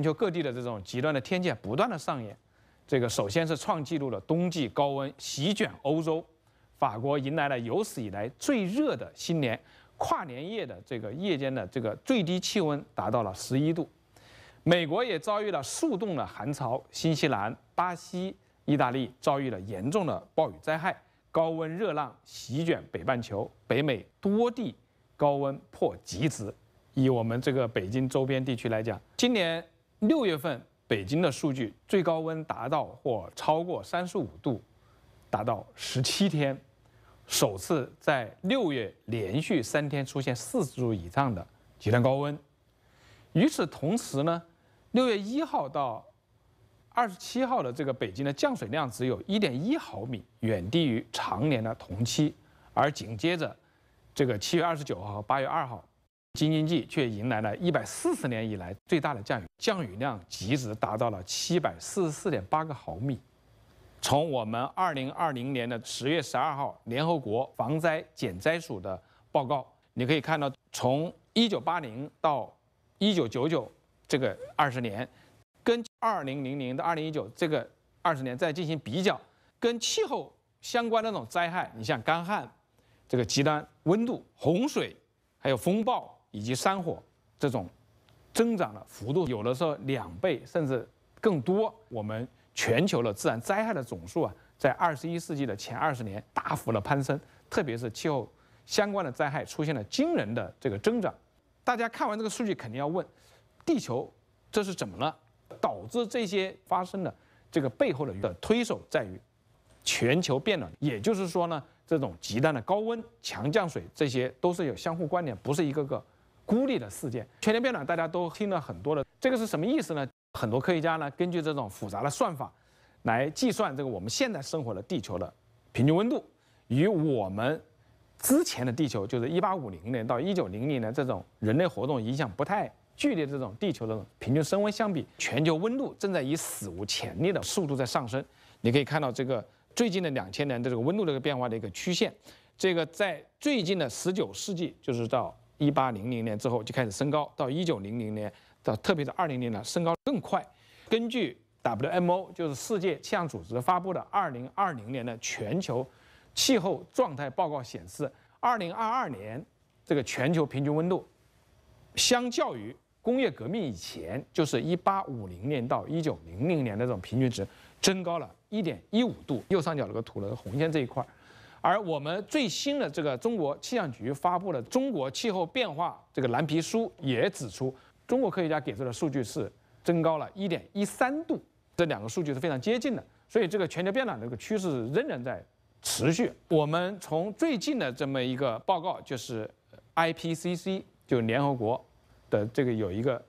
全球各地的这种极端的天气不断的上演，这个首先是创纪录的冬季高温席卷欧洲，法国迎来了有史以来最热的新年跨年夜的这个夜间的这个最低气温达到了十一度，美国也遭遇了速冻的寒潮，新西兰、巴西、意大利遭遇了严重的暴雨灾害，高温热浪席卷北半球，北美多地高温破极值。以我们这个北京周边地区来讲，今年。六月份北京的数据最高温达到或超过三十五度，达到十七天，首次在六月连续三天出现四十度以上的极端高温。与此同时呢，六月一号到二十七号的这个北京的降水量只有1.1毫米，远低于常年的同期。而紧接着，这个七月二十九号和八月二号。京津冀却迎来了一百四十年以来最大的降雨，降雨量极值达到了七百四十四点八个毫米。从我们二零二零年的十月十二号联合国防灾减灾署的报告，你可以看到，从一九八零到一九九九这个二十年，跟二零零零到二零一九这个二十年再进行比较，跟气候相关的那种灾害，你像干旱、这个极端温度、洪水，还有风暴。以及山火这种增长的幅度，有的时候两倍甚至更多。我们全球的自然灾害的总数啊，在二十一世纪的前二十年大幅的攀升，特别是气候相关的灾害出现了惊人的这个增长。大家看完这个数据，肯定要问：地球这是怎么了？导致这些发生的这个背后的的推手在于全球变暖。也就是说呢，这种极端的高温、强降水，这些都是有相互关联，不是一个个。孤立的事件，全球变暖，大家都听了很多的，这个是什么意思呢？很多科学家呢，根据这种复杂的算法，来计算这个我们现在生活的地球的平均温度，与我们之前的地球，就是一八五零年到一九零零年这种人类活动影响不太剧烈的这种地球的平均升温相比，全球温度正在以史无前例的速度在上升。你可以看到这个最近的两千年的这个温度这个变化的一个曲线，这个在最近的十九世纪，就是到。一八零零年之后就开始升高，到一九零零年到特别是二零年呢，升高更快。根据 WMO，就是世界气象组织发布的二零二零年的全球气候状态报告显示，二零二二年这个全球平均温度，相较于工业革命以前，就是一八五零年到一九零零年的这种平均值，增高了一点一五度。右上角这个图的红线这一块。而我们最新的这个中国气象局发布的《中国气候变化》这个蓝皮书也指出，中国科学家给出的数据是增高了1.13度，这两个数据是非常接近的。所以这个全球变暖这个趋势仍然在持续。我们从最近的这么一个报告，就是 IPCC，就联合国的这个有一个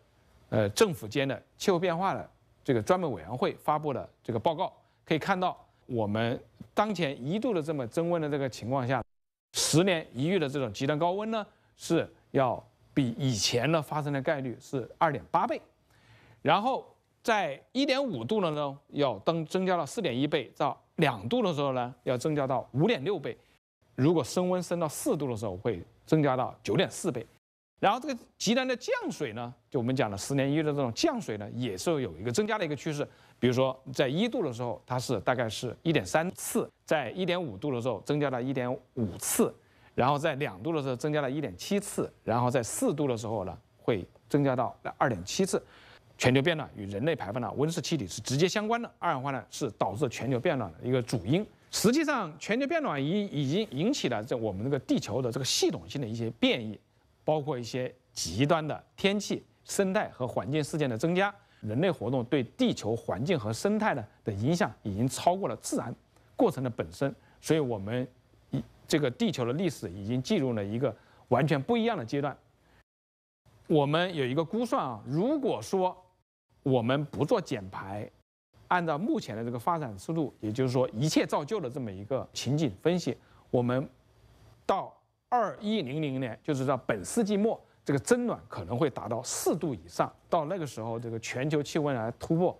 呃政府间的气候变化的这个专门委员会发布的这个报告，可以看到我们。当前一度的这么增温的这个情况下，十年一遇的这种极端高温呢，是要比以前呢发生的概率是二点八倍，然后在一点五度的呢要增增加到四点一倍，到两度的时候呢要增加到五点六倍，如果升温升到四度的时候会增加到九点四倍。然后这个极端的降水呢，就我们讲了十年一遇的这种降水呢，也是有一个增加的一个趋势。比如说在一度的时候，它是大概是一点三次，在一点五度的时候增加了一点五次，然后在两度的时候增加了一点七次，然后在四度的时候呢，会增加到二点七次。全球变暖与人类排放的温室气体是直接相关的，二氧化碳是导致全球变暖的一个主因。实际上，全球变暖已已经引起了在我们这个地球的这个系统性的一些变异。包括一些极端的天气、生态和环境事件的增加，人类活动对地球环境和生态的的影响，已经超过了自然过程的本身。所以，我们一这个地球的历史已经进入了一个完全不一样的阶段。我们有一个估算啊，如果说我们不做减排，按照目前的这个发展速度，也就是说一切照旧的这么一个情景分析，我们到。二一零零年，就是在本世纪末，这个增暖可能会达到四度以上。到那个时候，这个全球气温来突破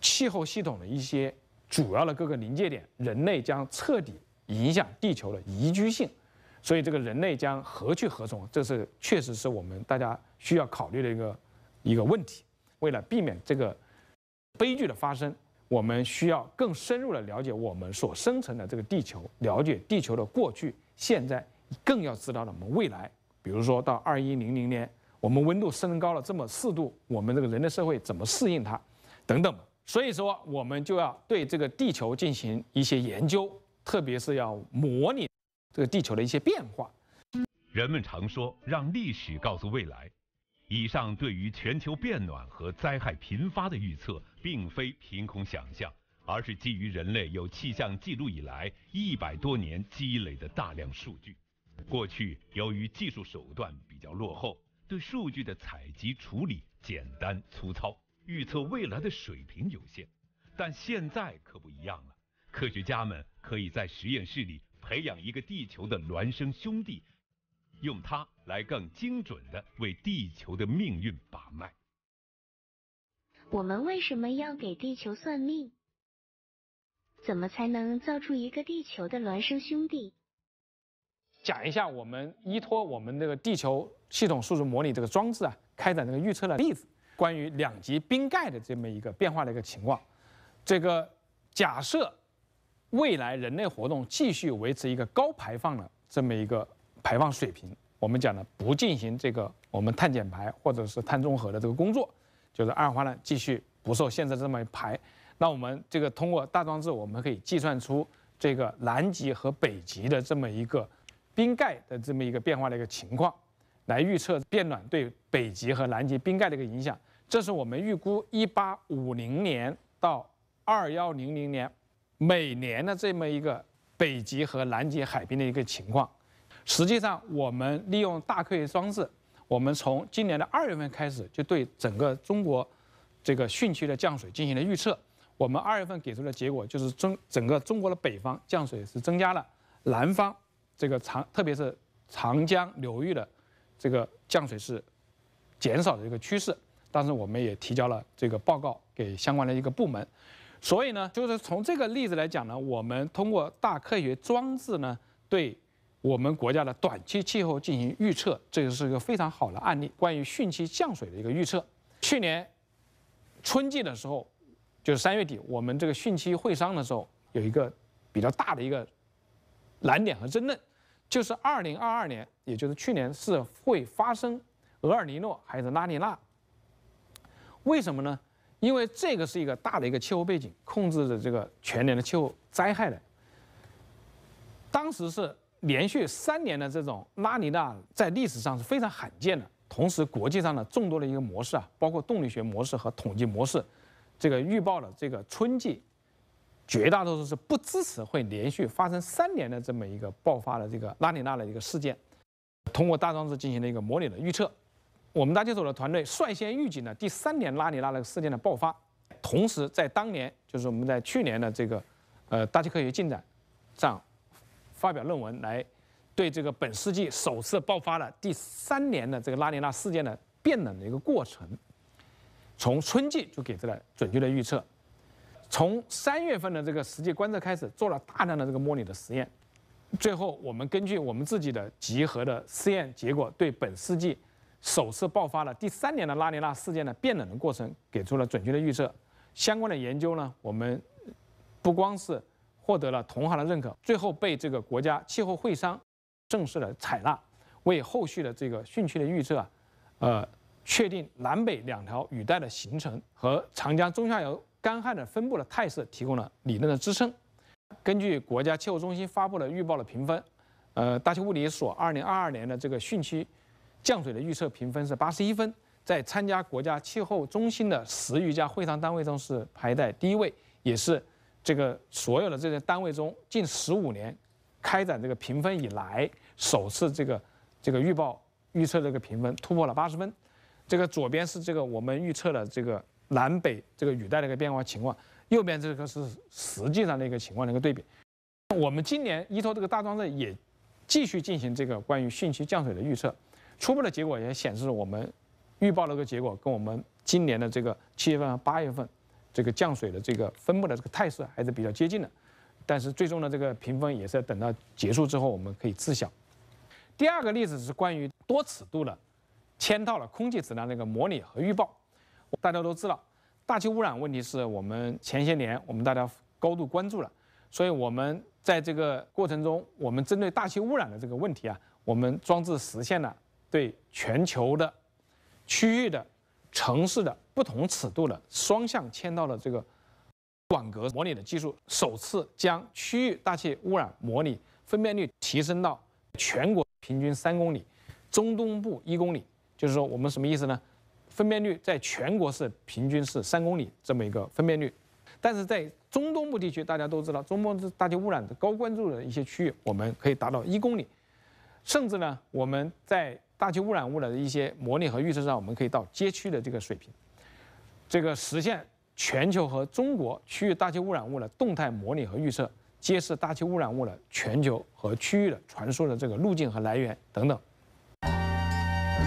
气候系统的一些主要的各个临界点，人类将彻底影响地球的宜居性。所以，这个人类将何去何从，这是确实是我们大家需要考虑的一个一个问题。为了避免这个悲剧的发生。我们需要更深入地了解我们所生存的这个地球，了解地球的过去、现在，更要知道了我们未来。比如说，到二一零零年，我们温度升高了这么四度，我们这个人类社会怎么适应它，等等。所以说，我们就要对这个地球进行一些研究，特别是要模拟这个地球的一些变化。人们常说：“让历史告诉未来。”以上对于全球变暖和灾害频发的预测，并非凭空想象，而是基于人类有气象记录以来一百多年积累的大量数据。过去由于技术手段比较落后，对数据的采集处理简单粗糙，预测未来的水平有限。但现在可不一样了，科学家们可以在实验室里培养一个地球的孪生兄弟。用它来更精准地为地球的命运把脉。我们为什么要给地球算命？怎么才能造出一个地球的孪生兄弟？讲一下我们依托我们这个地球系统数字模拟这个装置啊，开展这个预测的例子，关于两极冰盖的这么一个变化的一个情况。这个假设未来人类活动继续维持一个高排放的这么一个。排放水平，我们讲的不进行这个我们碳减排或者是碳中和的这个工作，就是二氧化碳继续不受现在这么排，那我们这个通过大装置，我们可以计算出这个南极和北极的这么一个冰盖的这么一个变化的一个情况，来预测变暖对北极和南极冰盖的一个影响。这是我们预估一八五零年到二幺零零年每年的这么一个北极和南极海冰的一个情况。实际上，我们利用大科学装置，我们从今年的二月份开始就对整个中国这个汛期的降水进行了预测。我们二月份给出的结果就是中整个中国的北方降水是增加了，南方这个长特别是长江流域的这个降水是减少的一个趋势。但是我们也提交了这个报告给相关的一个部门。所以呢，就是从这个例子来讲呢，我们通过大科学装置呢对。我们国家的短期气候进行预测，这个是一个非常好的案例。关于汛期降水的一个预测，去年春季的时候，就是三月底，我们这个汛期会商的时候，有一个比较大的一个难点和争论，就是二零二二年，也就是去年是会发生厄尔尼诺还是拉尼娜？为什么呢？因为这个是一个大的一个气候背景控制着这个全年的气候灾害的。当时是。连续三年的这种拉尼娜在历史上是非常罕见的。同时，国际上的众多的一个模式啊，包括动力学模式和统计模式，这个预报了这个春季，绝大多数是不支持会连续发生三年的这么一个爆发的这个拉尼娜的一个事件。通过大装置进行了一个模拟的预测，我们大气组的团队率先预警了第三年拉尼娜的事件的爆发。同时，在当年，就是我们在去年的这个呃大气科学进展上。发表论文来对这个本世纪首次爆发的第三年的这个拉尼娜事件的变冷的一个过程，从春季就给出了准确的预测，从三月份的这个实际观测开始做了大量的这个模拟的实验，最后我们根据我们自己的集合的试验结果，对本世纪首次爆发的第三年的拉尼娜事件的变冷的过程给出了准确的预测。相关的研究呢，我们不光是。获得了同行的认可，最后被这个国家气候会商正式的采纳，为后续的这个汛期的预测，啊，呃，确定南北两条雨带的形成和长江中下游干旱的分布的态势提供了理论的支撑。根据国家气候中心发布的预报的评分，呃，大气物理所2022年的这个汛期降水的预测评分是81分，在参加国家气候中心的十余家会商单位中是排在第一位，也是。这个所有的这些单位中，近十五年开展这个评分以来，首次这个这个预报预测这个评分突破了八十分。这个左边是这个我们预测的这个南北这个雨带的一个变化情况，右边这个是实际上的一个情况的一个对比。我们今年依托这个大装镇也继续进行这个关于汛期降水的预测，初步的结果也显示我们预报了个结果跟我们今年的这个七月份和八月份。这个降水的这个分布的这个态势还是比较接近的，但是最终的这个评分也是要等到结束之后，我们可以知晓。第二个例子是关于多尺度的、嵌套了空气质量一个模拟和预报。大家都知道，大气污染问题是我们前些年我们大家高度关注了，所以我们在这个过程中，我们针对大气污染的这个问题啊，我们装置实现了对全球的、区域的。城市的不同尺度的双向嵌套的这个网格模拟的技术，首次将区域大气污染模拟分辨率提升到全国平均三公里，中东部一公里。就是说，我们什么意思呢？分辨率在全国是平均是三公里这么一个分辨率，但是在中东部地区，大家都知道中东部大气污染的高关注的一些区域，我们可以达到一公里，甚至呢，我们在。大气污染物的一些模拟和预测上，我们可以到街区的这个水平，这个实现全球和中国区域大气污染物的动态模拟和预测，揭示大气污染物的全球和区域的传输的这个路径和来源等等。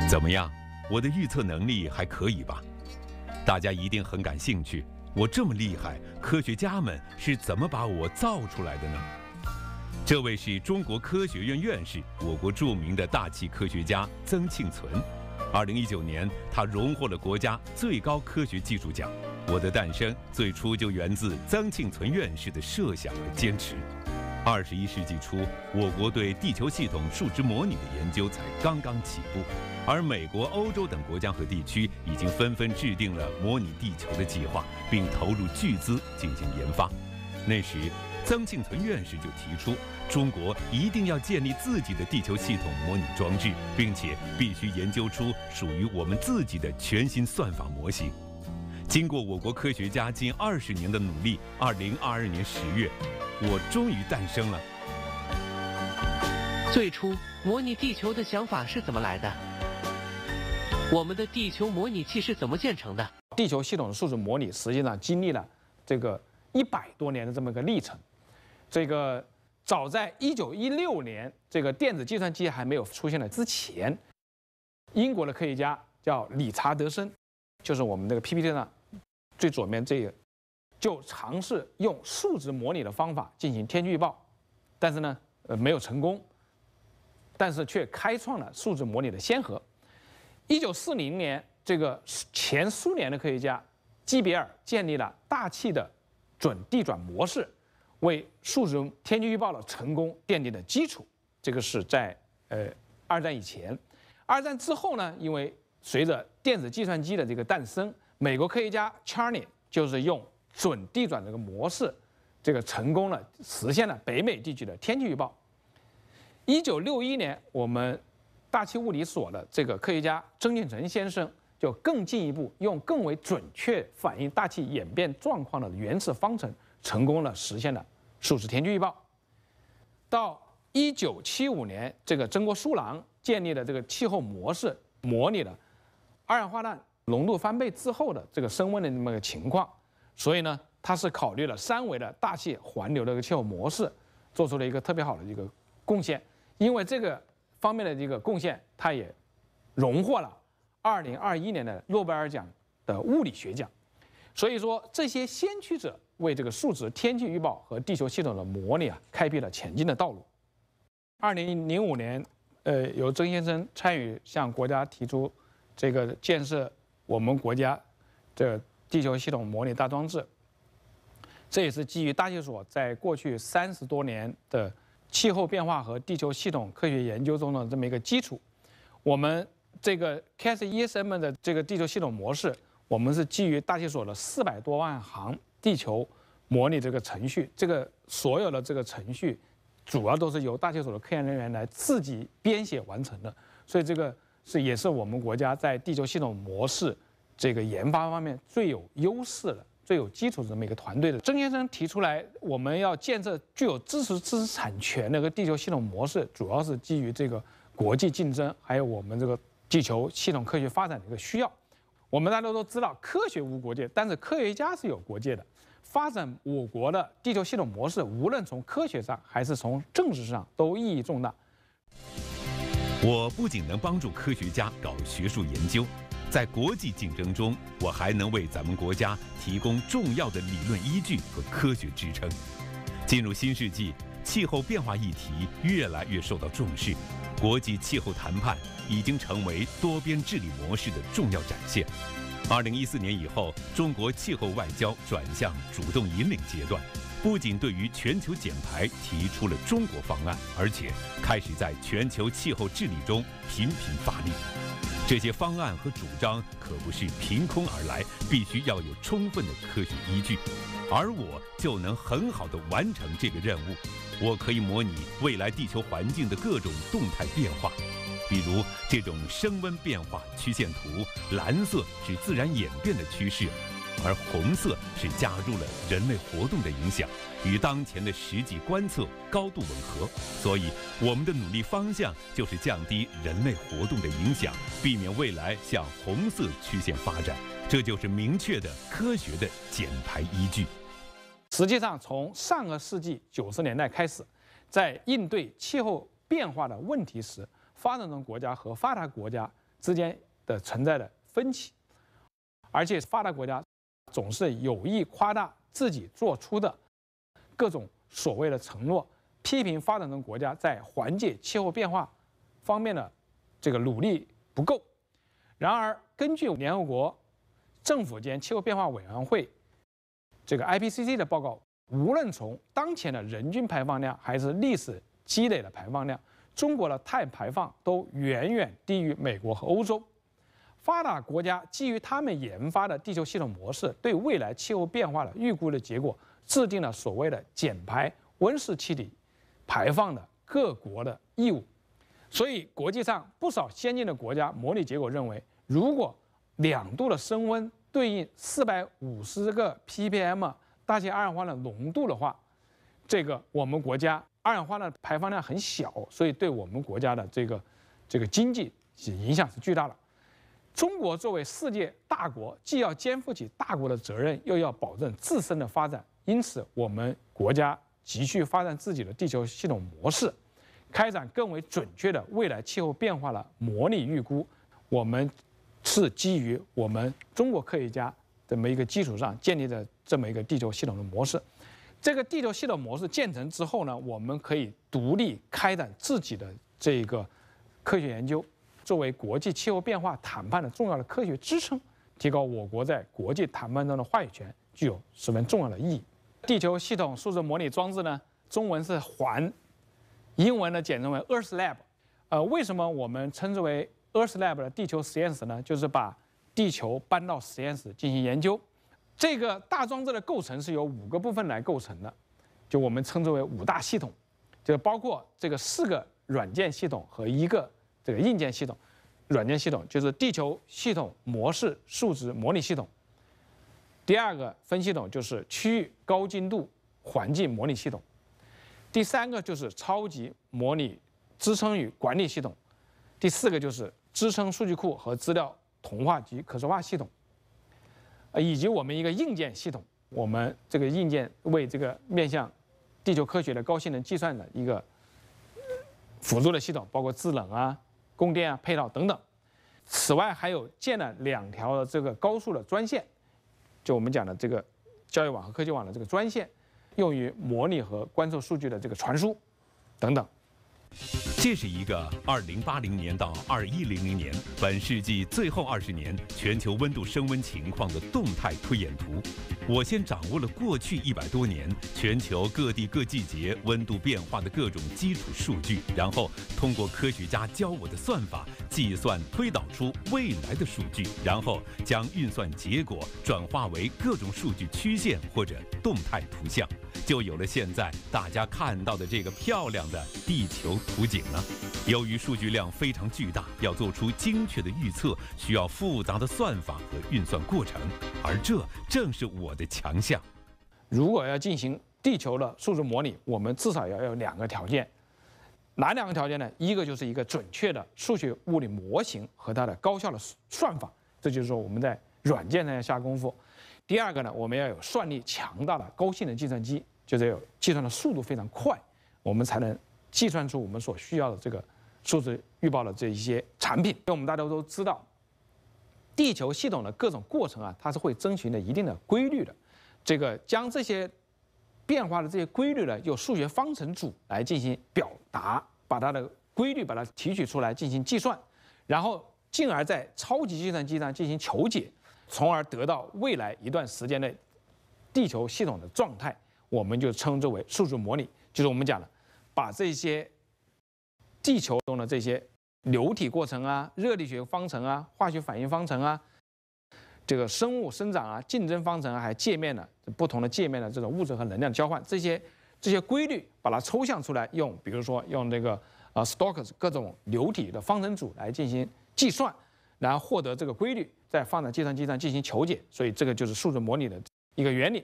怎么样？我的预测能力还可以吧？大家一定很感兴趣，我这么厉害，科学家们是怎么把我造出来的呢？这位是中国科学院院士、我国著名的大气科学家曾庆存。二零一九年，他荣获了国家最高科学技术奖。我的诞生最初就源自曾庆存院士的设想和坚持。二十一世纪初，我国对地球系统数值模拟的研究才刚刚起步，而美国、欧洲等国家和地区已经纷纷制定了模拟地球的计划，并投入巨资进行研发。那时。曾庆存院士就提出，中国一定要建立自己的地球系统模拟装置，并且必须研究出属于我们自己的全新算法模型。经过我国科学家近二十年的努力，2022年十月，我终于诞生了。最初模拟地球的想法是怎么来的？我们的地球模拟器是怎么建成的？地球系统的数字模拟实际上经历了这个一百多年的这么一个历程。这个早在一九一六年，这个电子计算机还没有出现的之前，英国的科学家叫理查德森，就是我们这个 PPT 上最左面这个，就尝试用数值模拟的方法进行天气预报，但是呢，呃没有成功，但是却开创了数值模拟的先河。一九四零年，这个前苏联的科学家基比尔建立了大气的准地转模式。为数中天气预报的成功奠定了基础。这个是在呃二战以前，二战之后呢？因为随着电子计算机的这个诞生，美国科学家 Charny 就是用准地转这个模式，这个成功了实现了北美地区的天气预报。一九六一年，我们大气物理所的这个科学家曾庆存先生就更进一步用更为准确反映大气演变状况的原始方程，成功了实现了。数字天气预报，到一九七五年，这个曾国枢郎建立的这个气候模式模拟了二氧化碳浓度翻倍之后的这个升温的那么个情况，所以呢，它是考虑了三维的大气环流的一个气候模式，做出了一个特别好的一个贡献，因为这个方面的这个贡献，他也荣获了二零二一年的诺贝尔奖的物理学奖，所以说这些先驱者。为这个数值天气预报和地球系统的模拟啊，开辟了前进的道路。二零零五年，呃，由曾先生参与向国家提出这个建设我们国家的地球系统模拟大装置。这也是基于大气所在过去三十多年的气候变化和地球系统科学研究中的这么一个基础。我们这个 CESM 的这个地球系统模式，我们是基于大气所的四百多万行。地球模拟这个程序，这个所有的这个程序，主要都是由大气所的科研人员来自己编写完成的，所以这个是也是我们国家在地球系统模式这个研发方面最有优势的、最有基础的这么一个团队的。曾先生提出来，我们要建设具有知识知识产权的一个地球系统模式，主要是基于这个国际竞争，还有我们这个地球系统科学发展的一个需要。我们大家都知道，科学无国界，但是科学家是有国界的。发展我国的地球系统模式，无论从科学上还是从政治上，都意义重大。我不仅能帮助科学家搞学术研究，在国际竞争中，我还能为咱们国家提供重要的理论依据和科学支撑。进入新世纪。气候变化议题越来越受到重视，国际气候谈判已经成为多边治理模式的重要展现。二零一四年以后，中国气候外交转向主动引领阶段，不仅对于全球减排提出了中国方案，而且开始在全球气候治理中频频发力。这些方案和主张可不是凭空而来，必须要有充分的科学依据，而我就能很好的完成这个任务。我可以模拟未来地球环境的各种动态变化，比如这种升温变化曲线图，蓝色是自然演变的趋势。而红色是加入了人类活动的影响，与当前的实际观测高度吻合，所以我们的努力方向就是降低人类活动的影响，避免未来向红色曲线发展。这就是明确的、科学的减排依据。实际上，从上个世纪九十年代开始，在应对气候变化的问题时，发展中国家和发达国家之间的存在的分歧，而且发达国家。总是有意夸大自己做出的各种所谓的承诺，批评发展中国家在缓解气候变化方面的这个努力不够。然而，根据联合国政府间气候变化委员会这个 IPCC 的报告，无论从当前的人均排放量还是历史积累的排放量，中国的碳排放都远远低于美国和欧洲。发达国家基于他们研发的地球系统模式对未来气候变化的预估的结果，制定了所谓的减排温室气体排放的各国的义务。所以，国际上不少先进的国家模拟结果认为，如果两度的升温对应四百五十个 ppm 大气二氧化碳浓度的话，这个我们国家二氧化碳排放量很小，所以对我们国家的这个这个经济影响是巨大的。中国作为世界大国，既要肩负起大国的责任，又要保证自身的发展。因此，我们国家急需发展自己的地球系统模式，开展更为准确的未来气候变化的模拟预估。我们是基于我们中国科学家这么一个基础上建立的这么一个地球系统的模式。这个地球系统模式建成之后呢，我们可以独立开展自己的这个科学研究。作为国际气候变化谈判的重要的科学支撑，提高我国在国际谈判中的话语权，具有十分重要的意义。地球系统数字模拟装置呢，中文是环，英文呢简称为 Earth Lab。呃，为什么我们称之为 Earth Lab 的地球实验室呢？就是把地球搬到实验室进行研究。这个大装置的构成是由五个部分来构成的，就我们称之为五大系统，就包括这个四个软件系统和一个。这个硬件系统、软件系统就是地球系统模式数值模拟系统。第二个分系统就是区域高精度环境模拟系统。第三个就是超级模拟支撑与管理系统。第四个就是支撑数据库和资料同化及可视化系统，呃，以及我们一个硬件系统，我们这个硬件为这个面向地球科学的高性能计算的一个辅助的系统，包括制冷啊。供电啊，配套等等。此外，还有建了两条的这个高速的专线，就我们讲的这个教育网和科技网的这个专线，用于模拟和观测数据的这个传输等等。这是一个二零八零年到二一零零年本世纪最后二十年全球温度升温情况的动态推演图。我先掌握了过去一百多年全球各地各季节温度变化的各种基础数据，然后通过科学家教我的算法计算推导出未来的数据，然后将运算结果转化为各种数据曲线或者动态图像。就有了现在大家看到的这个漂亮的地球图景了。由于数据量非常巨大，要做出精确的预测，需要复杂的算法和运算过程，而这正是我的强项。如果要进行地球的数值模拟，我们至少要要有两个条件，哪两个条件呢？一个就是一个准确的数学物理模型和它的高效的算法，这就是说我们在软件上下功夫。第二个呢，我们要有算力强大的高性能计算机，就是有计算的速度非常快，我们才能计算出我们所需要的这个数字预报的这一些产品。因为我们大家都知道，地球系统的各种过程啊，它是会遵循着一定的规律的。这个将这些变化的这些规律呢，用数学方程组来进行表达，把它的规律把它提取出来进行计算，然后进而在超级计算机上进行求解。从而得到未来一段时间内地球系统的状态，我们就称之为数字模拟。就是我们讲的，把这些地球中的这些流体过程啊、热力学方程啊、化学反应方程啊、这个生物生长啊、竞争方程啊，还有界面的不同的界面的这种物质和能量交换，这些这些规律，把它抽象出来，用比如说用这个呃 Stokes 各种流体的方程组来进行计算，来获得这个规律。在放在计算机上进行求解，所以这个就是数字模拟的一个原理。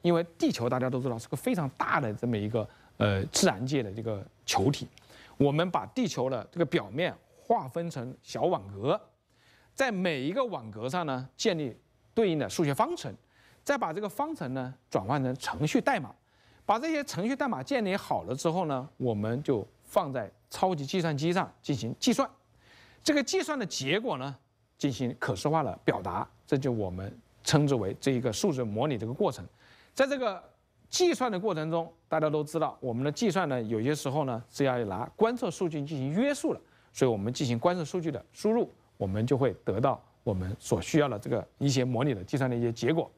因为地球大家都知道是个非常大的这么一个呃自然界的这个球体，我们把地球的这个表面划分成小网格，在每一个网格上呢建立对应的数学方程，再把这个方程呢转换成程序代码，把这些程序代码建立好了之后呢，我们就放在超级计算机上进行计算，这个计算的结果呢。进行可视化的表达，这就我们称之为这一个数字模拟这个过程。在这个计算的过程中，大家都知道，我们的计算呢，有些时候呢是要拿观测数据进行约束的，所以我们进行观测数据的输入，我们就会得到我们所需要的这个一些模拟的计算的一些结果。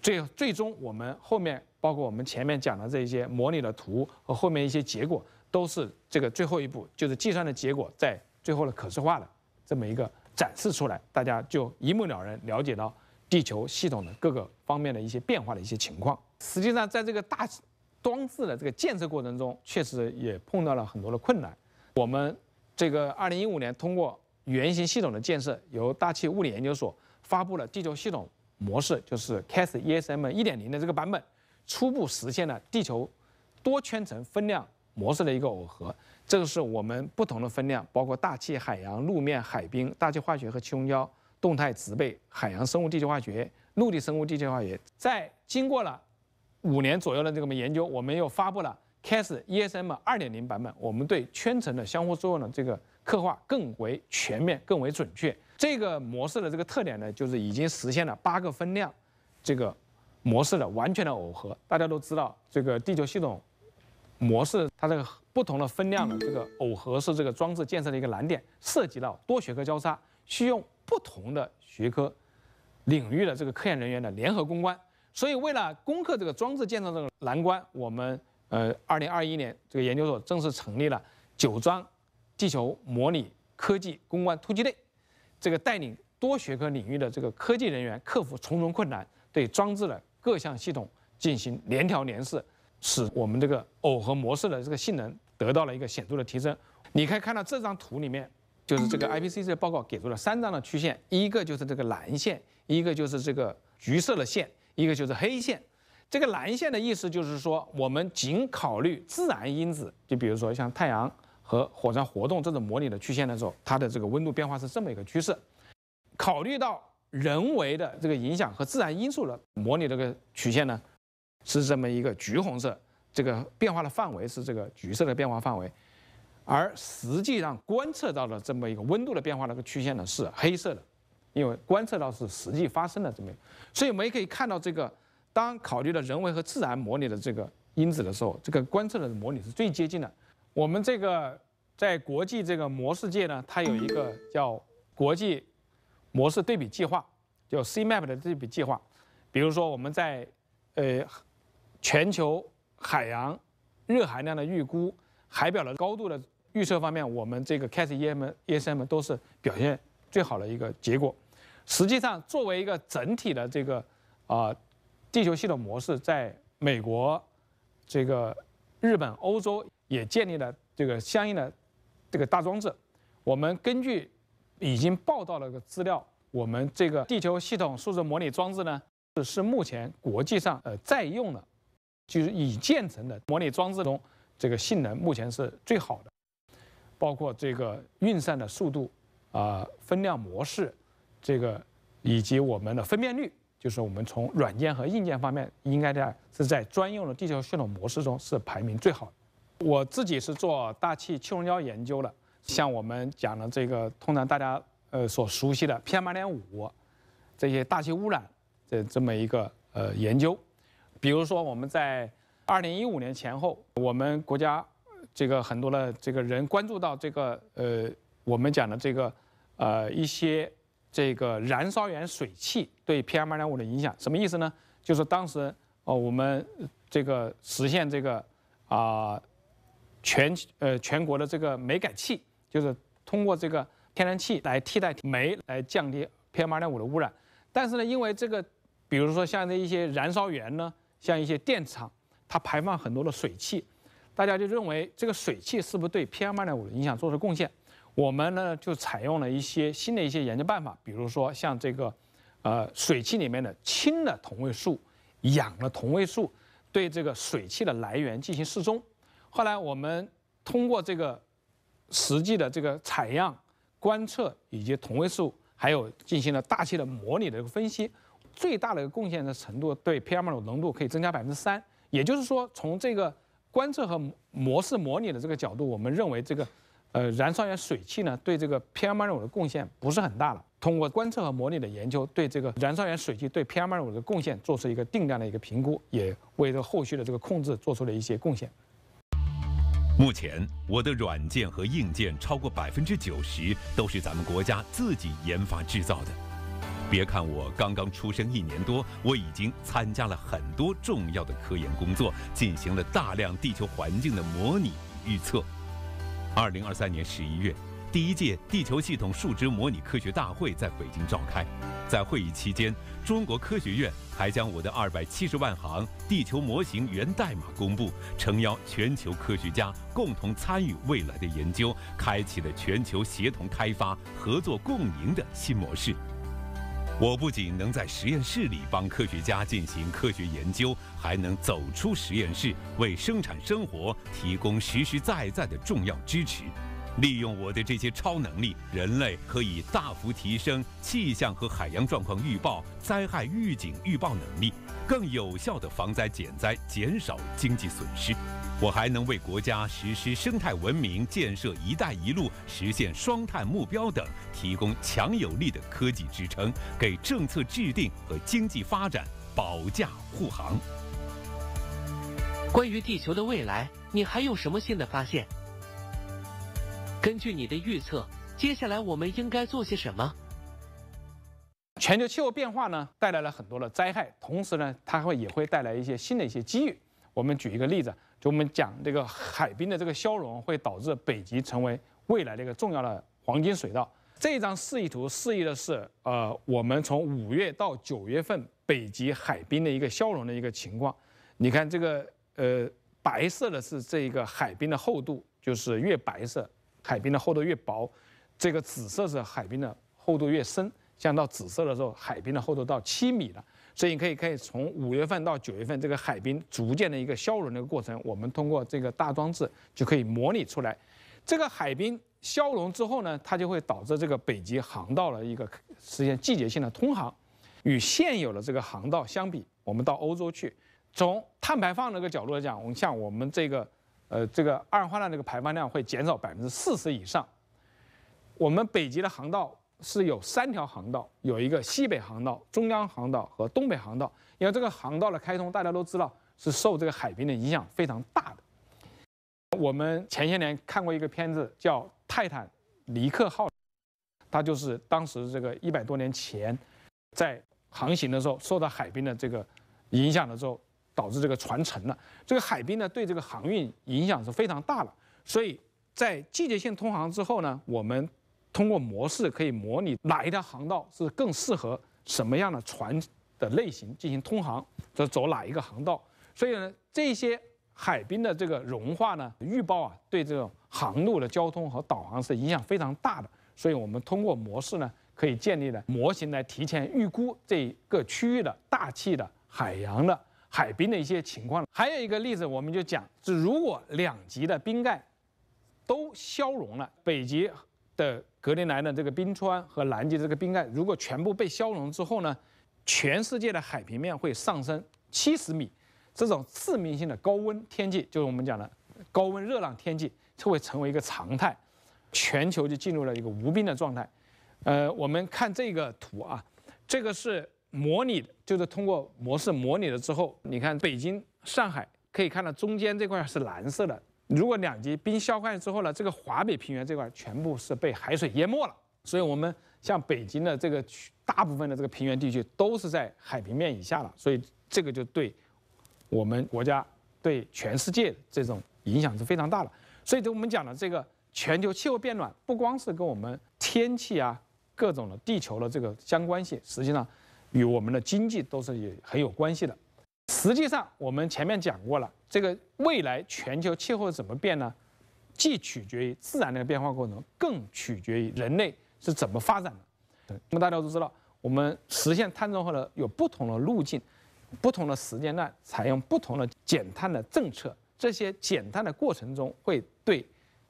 最最终，我们后面包括我们前面讲的这一些模拟的图和后面一些结果，都是这个最后一步，就是计算的结果在最后的可视化的这么一个。展示出来，大家就一目了然，了解到地球系统的各个方面的一些变化的一些情况。实际上，在这个大装置的这个建设过程中，确实也碰到了很多的困难。我们这个二零一五年通过原型系统的建设，由大气物理研究所发布了地球系统模式，就是 Cass ESM 一点零的这个版本，初步实现了地球多圈层分量模式的一个耦合。这个是我们不同的分量，包括大气、海洋、路面、海冰、大气化学和气溶胶、动态植被、海洋生物、地球化学、陆地生物、地球化学。在经过了五年左右的这个研究，我们又发布了 CAS ESM 2.0版本。我们对圈层的相互作用的这个刻画更为全面、更为准确。这个模式的这个特点呢，就是已经实现了八个分量，这个模式的完全的耦合。大家都知道，这个地球系统。模式，它这个不同的分量的这个耦合式这个装置建设的一个难点，涉及到多学科交叉，需用不同的学科领域的这个科研人员的联合攻关。所以，为了攻克这个装置建设这个难关，我们呃，二零二一年这个研究所正式成立了九庄地球模拟科技攻关突击队，这个带领多学科领域的这个科技人员克服重重困难，对装置的各项系统进行联调联试。使我们这个耦合模式的这个性能得到了一个显著的提升。你可以看到这张图里面，就是这个 IPCC 报告给出了三张的曲线，一个就是这个蓝线，一个就是这个橘色的线，一个就是黑线。这个蓝线的意思就是说，我们仅考虑自然因子，就比如说像太阳和火山活动这种模拟的曲线的时候，它的这个温度变化是这么一个趋势。考虑到人为的这个影响和自然因素的模拟这个曲线呢？是这么一个橘红色，这个变化的范围是这个橘色的变化范围，而实际上观测到的这么一个温度的变化那个曲线呢是黑色的，因为观测到是实际发生的这么，所以我们也可以看到这个，当考虑了人为和自然模拟的这个因子的时候，这个观测的模拟是最接近的。我们这个在国际这个模式界呢，它有一个叫国际模式对比计划，叫 CMAP 的对比计划，比如说我们在，呃。全球海洋热含量的预估、海表的高度的预测方面，我们这个 CESM、ESM 都是表现最好的一个结果。实际上，作为一个整体的这个啊地球系统模式，在美国、这个日本、欧洲也建立了这个相应的这个大装置。我们根据已经报道了个资料，我们这个地球系统数字模拟装置呢，是目前国际上呃在用的。就是已建成的模拟装置中，这个性能目前是最好的，包括这个运算的速度，啊，分量模式，这个以及我们的分辨率，就是我们从软件和硬件方面应该在是在专用的地球系统模式中是排名最好的。我自己是做大气气溶胶研究的，像我们讲的这个，通常大家呃所熟悉的 PM 二点五这些大气污染的这么一个呃研究。比如说我们在二零一五年前后，我们国家这个很多的这个人关注到这个呃，我们讲的这个呃一些这个燃烧源水汽对 PM 二点五的影响，什么意思呢？就是当时哦我们这个实现这个啊全呃全国的这个煤改气，就是通过这个天然气来替代煤来降低 PM 二点五的污染，但是呢，因为这个比如说像这一些燃烧源呢。像一些电厂，它排放很多的水汽，大家就认为这个水汽是不是对 PM2.5 的影响做出贡献？我们呢就采用了一些新的一些研究办法，比如说像这个，呃，水汽里面的氢的同位素、氧的同位素，对这个水汽的来源进行示踪。后来我们通过这个实际的这个采样、观测以及同位素，还有进行了大气的模拟的一个分析。最大的一个贡献的程度，对 p m 点5浓度可以增加百分之三。也就是说，从这个观测和模式模拟的这个角度，我们认为这个，呃，燃烧源水汽呢，对这个 p m 点5的贡献不是很大了。通过观测和模拟的研究，对这个燃烧源水汽对 p m 点5的贡献做出一个定量的一个评估，也为这后续的这个控制做出了一些贡献。目前，我的软件和硬件超过百分之九十都是咱们国家自己研发制造的。别看我刚刚出生一年多，我已经参加了很多重要的科研工作，进行了大量地球环境的模拟预测。二零二三年十一月，第一届地球系统数值模拟科学大会在北京召开。在会议期间，中国科学院还将我的二百七十万行地球模型源代码公布，诚邀全球科学家共同参与未来的研究，开启了全球协同开发、合作共赢的新模式。我不仅能在实验室里帮科学家进行科学研究，还能走出实验室，为生产生活提供实实在在的重要支持。利用我的这些超能力，人类可以大幅提升气象和海洋状况预报、灾害预警预报能力，更有效的防灾减灾，减少经济损失。我还能为国家实施生态文明建设、“一带一路”实现双碳目标等提供强有力的科技支撑，给政策制定和经济发展保驾护航。关于地球的未来，你还有什么新的发现？根据你的预测，接下来我们应该做些什么？全球气候变化呢，带来了很多的灾害，同时呢，它会也会带来一些新的一些机遇。我们举一个例子，就我们讲这个海冰的这个消融会导致北极成为未来的一个重要的黄金水道。这张示意图示意的是，呃，我们从五月到九月份北极海冰的一个消融的一个情况。你看这个，呃，白色的是这个海冰的厚度，就是越白色。海冰的厚度越薄，这个紫色是海冰的厚度越深。像到紫色的时候，海冰的厚度到七米了。所以你可以可以从五月份到九月份，这个海冰逐渐的一个消融的过程，我们通过这个大装置就可以模拟出来。这个海冰消融之后呢，它就会导致这个北极航道的一个实现季节性的通航。与现有的这个航道相比，我们到欧洲去，从碳排放这个角度来讲，我们像我们这个。呃，这个二氧化碳这个排放量会减少百分之四十以上。我们北极的航道是有三条航道，有一个西北航道、中央航道和东北航道。因为这个航道的开通，大家都知道是受这个海冰的影响非常大的。我们前些年看过一个片子叫《泰坦尼克号》，它就是当时这个一百多年前在航行的时候受到海冰的这个影响的时候。导致这个船沉了，这个海冰呢对这个航运影响是非常大了，所以在季节性通航之后呢，我们通过模式可以模拟哪一条航道是更适合什么样的船的类型进行通航，就走哪一个航道。所以呢，这些海冰的这个融化呢预报啊，对这种航路的交通和导航是影响非常大的。所以我们通过模式呢，可以建立的模型来提前预估这个区域的大气的海洋的。海滨的一些情况了。还有一个例子，我们就讲，是如果两极的冰盖都消融了，北极的格陵兰的这个冰川和南极的这个冰盖如果全部被消融之后呢，全世界的海平面会上升七十米，这种致命性的高温天气，就是我们讲的高温热浪天气，就会成为一个常态，全球就进入了一个无冰的状态。呃，我们看这个图啊，这个是。模拟的就是通过模式模拟了之后，你看北京、上海可以看到中间这块是蓝色的。如果两极冰消开之后呢，这个华北平原这块全部是被海水淹没了。所以我们像北京的这个大部分的这个平原地区都是在海平面以下了。所以这个就对我们国家对全世界这种影响是非常大的。所以我们讲的这个全球气候变暖不光是跟我们天气啊各种的地球的这个相关性，实际上。与我们的经济都是很有关系的。实际上，我们前面讲过了，这个未来全球气候怎么变呢？既取决于自然的变化过程，更取决于人类是怎么发展的。对，那么大家都知道，我们实现碳中和的有不同的路径，不同的时间段，采用不同的减碳的政策。这些减碳的过程中，会对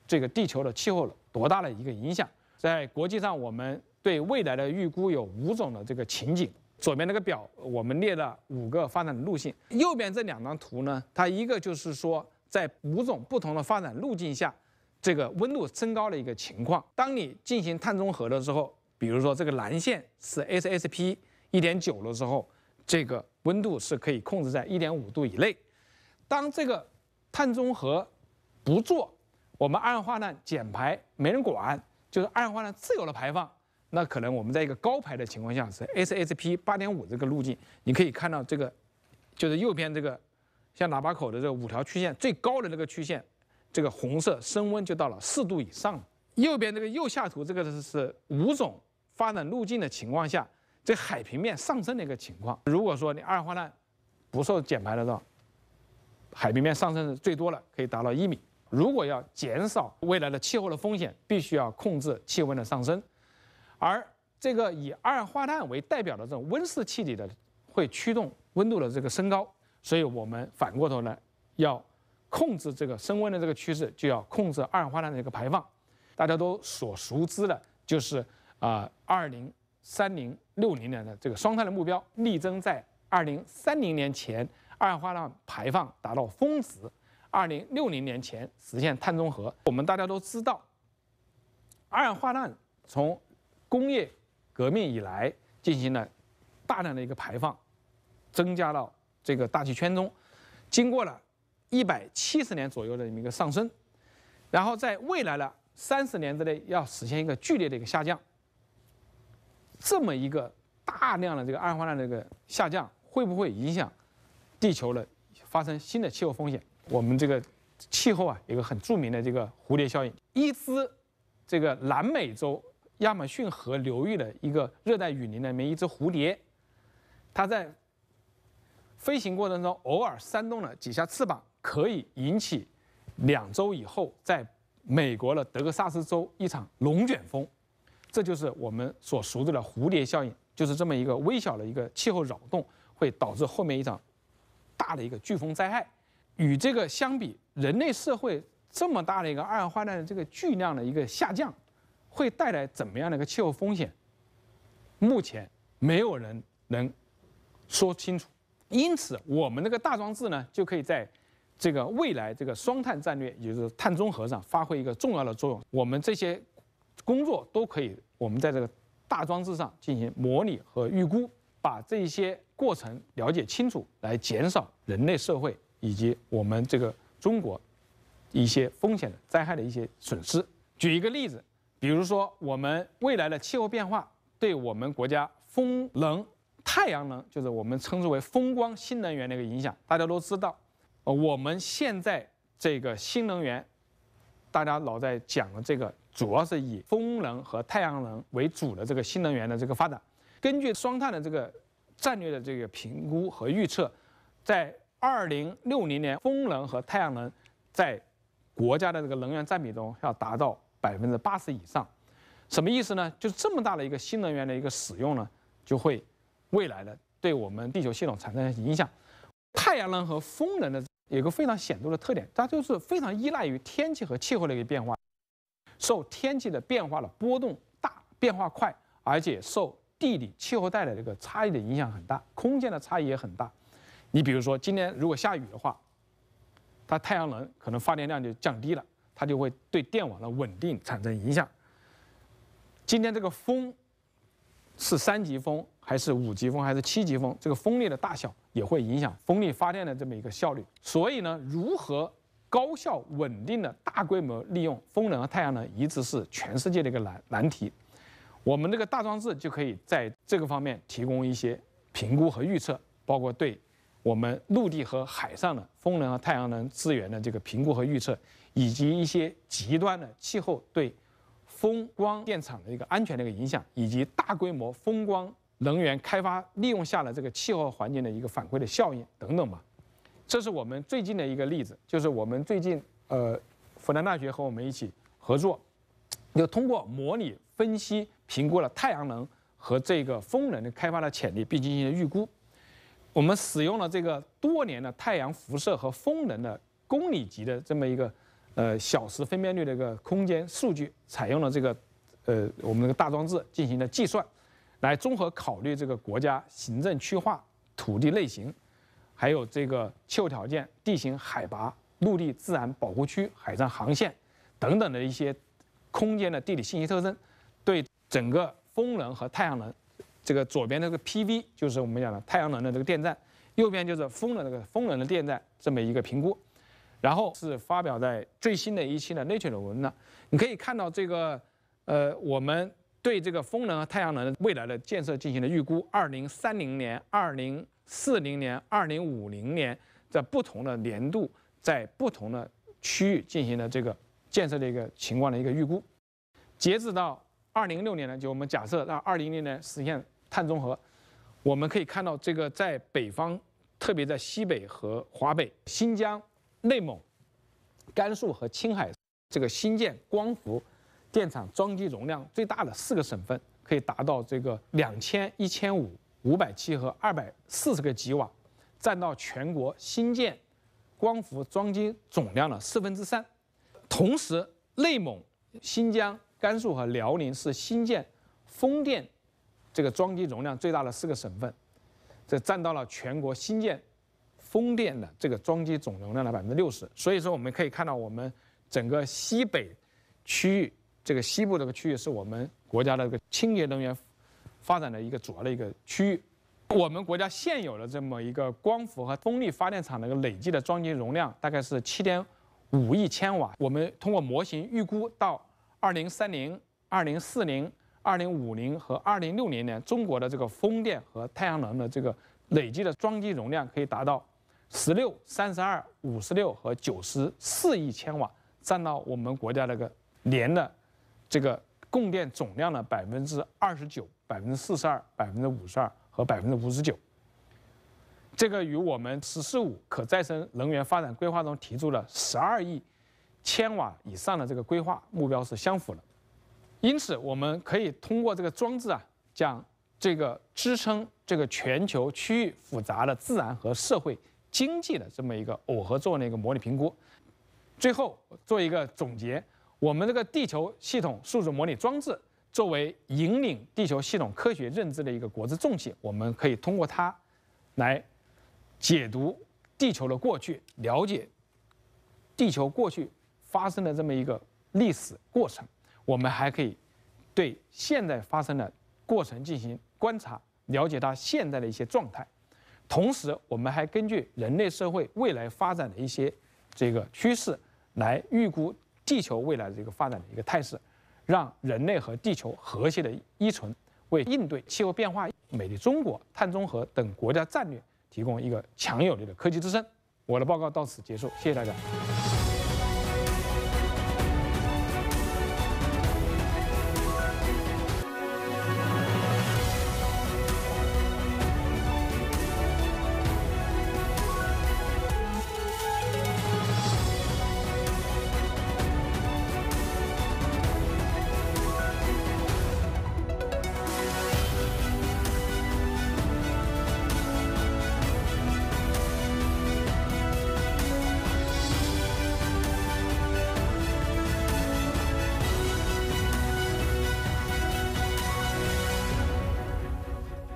这个地球的气候多大的一个影响？在国际上，我们对未来的预估有五种的这个情景。左边那个表，我们列了五个发展路径。右边这两张图呢，它一个就是说，在五种不同的发展路径下，这个温度升高的一个情况。当你进行碳中和的时候，比如说这个蓝线是 SSP 1.9的时候，这个温度是可以控制在1.5度以内。当这个碳中和不做，我们二氧化碳减排没人管，就是二氧化碳自由的排放。那可能我们在一个高排的情况下是 SSP 八点五这个路径，你可以看到这个，就是右边这个像喇叭口的这五条曲线，最高的这个曲线，这个红色升温就到了四度以上右边这个右下图这个是是五种发展路径的情况下，这海平面上升的一个情况。如果说你二氧化碳不受减排的到，海平面上升的最多了，可以达到一米。如果要减少未来的气候的风险，必须要控制气温的上升。而这个以二氧化碳为代表的这种温室气体的，会驱动温度的这个升高，所以我们反过头来要控制这个升温的这个趋势，就要控制二氧化碳的一个排放。大家都所熟知的就是啊，二零三零六零年的这个双碳的目标，力争在二零三零年前二氧化碳排放达到峰值，二零六零年前实现碳中和。我们大家都知道，二氧化碳从工业革命以来进行了大量的一个排放，增加到这个大气圈中，经过了一百七十年左右的这么一个上升，然后在未来的三十年之内要实现一个剧烈的一个下降。这么一个大量的这个二氧化碳这个下降，会不会影响地球的发生新的气候风险？我们这个气候啊，一个很著名的这个蝴蝶效应，一只这个南美洲。亚马逊河流域的一个热带雨林里面，一只蝴蝶，它在飞行过程中偶尔扇动了几下翅膀，可以引起两周以后在美国的德克萨斯州一场龙卷风。这就是我们所熟知的蝴蝶效应，就是这么一个微小的一个气候扰动会导致后面一场大的一个飓风灾害。与这个相比，人类社会这么大的一个二氧化碳的这个巨量的一个下降。会带来怎么样的一个气候风险？目前没有人能说清楚。因此，我们这个大装置呢，就可以在这个未来这个双碳战略，也就是碳中和上，发挥一个重要的作用。我们这些工作都可以，我们在这个大装置上进行模拟和预估，把这些过程了解清楚，来减少人类社会以及我们这个中国一些风险的灾害的一些损失。举一个例子。比如说，我们未来的气候变化对我们国家风能、太阳能，就是我们称之为风光新能源的一个影响。大家都知道，呃，我们现在这个新能源，大家老在讲的这个，主要是以风能和太阳能为主的这个新能源的这个发展。根据双碳的这个战略的这个评估和预测，在二零六零年，风能和太阳能在国家的这个能源占比中要达到。百分之八十以上，什么意思呢？就是这么大的一个新能源的一个使用呢，就会未来的对我们地球系统产生影响。太阳能和风能的有个非常显著的特点，它就是非常依赖于天气和气候的一个变化，受天气的变化的波动大、变化快，而且受地理气候带来的这个差异的影响很大，空间的差异也很大。你比如说，今天如果下雨的话，它太阳能可能发电量就降低了。它就会对电网的稳定产生影响。今天这个风是三级风，还是五级风，还是七级风？这个风力的大小也会影响风力发电的这么一个效率。所以呢，如何高效、稳定的、大规模利用风能和太阳能，一直是全世界的一个难难题。我们这个大装置就可以在这个方面提供一些评估和预测，包括对我们陆地和海上的风能和太阳能资源的这个评估和预测。以及一些极端的气候对风光电厂的一个安全的一个影响，以及大规模风光能源开发利用下的这个气候环境的一个反馈的效应等等吧。这是我们最近的一个例子，就是我们最近呃，复旦大学和我们一起合作，就通过模拟分析评估了太阳能和这个风能的开发的潜力，并进行了预估。我们使用了这个多年的太阳辐射和风能的公里级的这么一个。呃，小时分辨率的一个空间数据，采用了这个呃，我们这个大装置进行了计算，来综合考虑这个国家行政区划、土地类型，还有这个气候条件、地形海拔、陆地自然保护区、海上航线等等的一些空间的地理信息特征，对整个风能和太阳能，这个左边那个 PV 就是我们讲的太阳能的这个电站，右边就是风能这个风能的电站这么一个评估。然后是发表在最新的一期的 Nature 论文的，你可以看到这个，呃，我们对这个风能和太阳能未来的建设进行了预估，二零三零年、二零四零年、二零五零年在不同的年度，在不同的区域进行了这个建设的一个情况的一个预估。截止到二零六年呢，就我们假设到二零年年实现碳中和，我们可以看到这个在北方，特别在西北和华北、新疆。内蒙、甘肃和青海这个新建光伏电厂装机容量最大的四个省份，可以达到这个两千一千五五百七和二百四十个吉瓦，占到全国新建光伏装机总量的四分之三。同时，内蒙、新疆、甘肃和辽宁是新建风电这个装机容量最大的四个省份，这占到了全国新建。风电的这个装机总容量的百分之六十，所以说我们可以看到，我们整个西北区域，这个西部这个区域是我们国家的这个清洁能源发展的一个主要的一个区域。我们国家现有的这么一个光伏和风力发电厂的一个累计的装机容量大概是七点五亿千瓦。我们通过模型预估，到二零三零、二零四零、二零五零和二零六零年，中国的这个风电和太阳能的这个累计的装机容量可以达到。十六、三十二、五十六和九十四亿千瓦，占到我们国家那个年的这个供电总量的百分之二十九、百分之四十二、百分之五十二和百分之五十九。这个与我们“十四五”可再生能源发展规划中提出的十二亿千瓦以上的这个规划目标是相符的。因此，我们可以通过这个装置啊，将这个支撑这个全球区域复杂的自然和社会。经济的这么一个耦合作用的一个模拟评估，最后做一个总结。我们这个地球系统数字模拟装置，作为引领地球系统科学认知的一个国之重器，我们可以通过它来解读地球的过去，了解地球过去发生的这么一个历史过程。我们还可以对现在发生的过程进行观察，了解它现在的一些状态。同时，我们还根据人类社会未来发展的一些这个趋势，来预估地球未来的这个发展的一个态势，让人类和地球和谐的依存，为应对气候变化、美丽中国、碳中和等国家战略提供一个强有力的科技支撑。我的报告到此结束，谢谢大家。